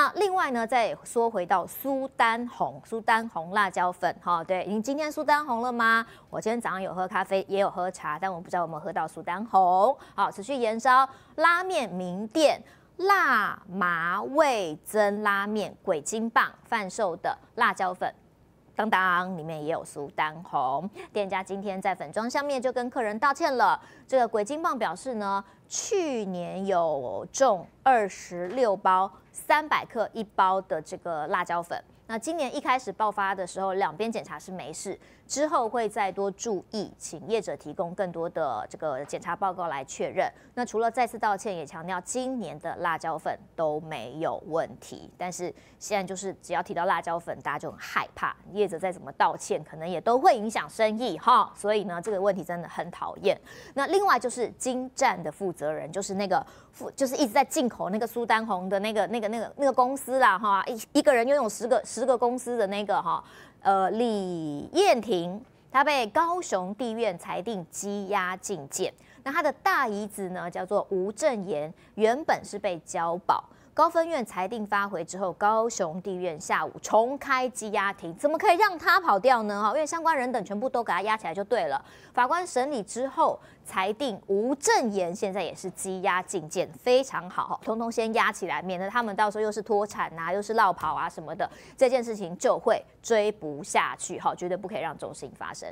那另外呢，再说回到苏丹红，苏丹红辣椒粉哈，对，您今天苏丹红了吗？我今天早上有喝咖啡，也有喝茶，但我不知道有没有喝到苏丹红。好，持续延烧，拉面名店辣麻味增拉面鬼金棒贩售的辣椒粉，当当里面也有苏丹红，店家今天在粉装上面就跟客人道歉了。这个鬼金棒表示呢，去年有中二十六包。三百克一包的这个辣椒粉，那今年一开始爆发的时候，两边检查是没事，之后会再多注意，请业者提供更多的这个检查报告来确认。那除了再次道歉，也强调今年的辣椒粉都没有问题。但是现在就是只要提到辣椒粉，大家就很害怕，业者再怎么道歉，可能也都会影响生意哈。所以呢，这个问题真的很讨厌。那另外就是金湛的负责人，就是那个负，就是一直在进口那个苏丹红的那个那个。那个那个公司啦，哈，一一个人拥有十个十个公司的那个哈，呃，李燕婷，她被高雄地院裁定羁押禁见。那她的大姨子呢，叫做吴正言，原本是被交保。高分院裁定发回之后，高雄地院下午重开羁押庭，怎么可以让他跑掉呢？哈，因为相关人等全部都给他押起来就对了。法官审理之后裁定无正言，现在也是羁押禁见，非常好，哈，通通先押起来，免得他们到时候又是脱产啊，又是落跑啊什么的，这件事情就会追不下去，哈，绝对不可以让这种事情发生。